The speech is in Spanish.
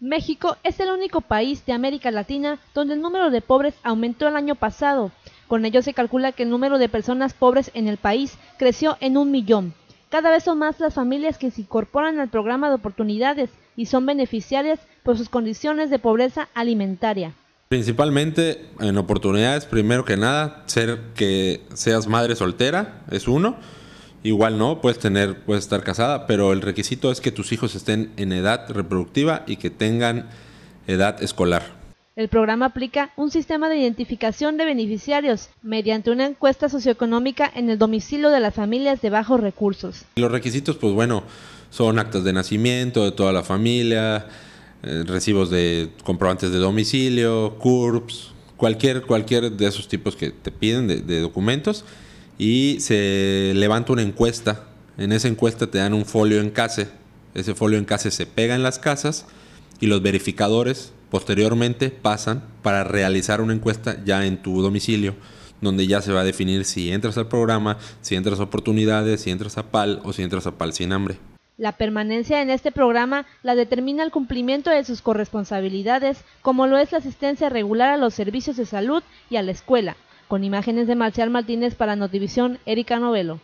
México es el único país de América Latina donde el número de pobres aumentó el año pasado. Con ello se calcula que el número de personas pobres en el país creció en un millón. Cada vez son más las familias que se incorporan al programa de oportunidades y son beneficiarias por sus condiciones de pobreza alimentaria. Principalmente en oportunidades, primero que nada, ser que seas madre soltera es uno. Igual no, puedes tener, puedes estar casada, pero el requisito es que tus hijos estén en edad reproductiva y que tengan edad escolar. El programa aplica un sistema de identificación de beneficiarios mediante una encuesta socioeconómica en el domicilio de las familias de bajos recursos. Los requisitos, pues bueno, son actas de nacimiento de toda la familia, eh, recibos de comprobantes de domicilio, CURPS, cualquier, cualquier de esos tipos que te piden de documentos y se levanta una encuesta. En esa encuesta te dan un folio en casa Ese folio en casa se pega en las casas y los verificadores posteriormente pasan para realizar una encuesta ya en tu domicilio, donde ya se va a definir si entras al programa, si entras a oportunidades, si entras a PAL o si entras a PAL sin hambre. La permanencia en este programa la determina el cumplimiento de sus corresponsabilidades, como lo es la asistencia regular a los servicios de salud y a la escuela, con imágenes de Marcial Martínez para Notivisión, Erika Novelo.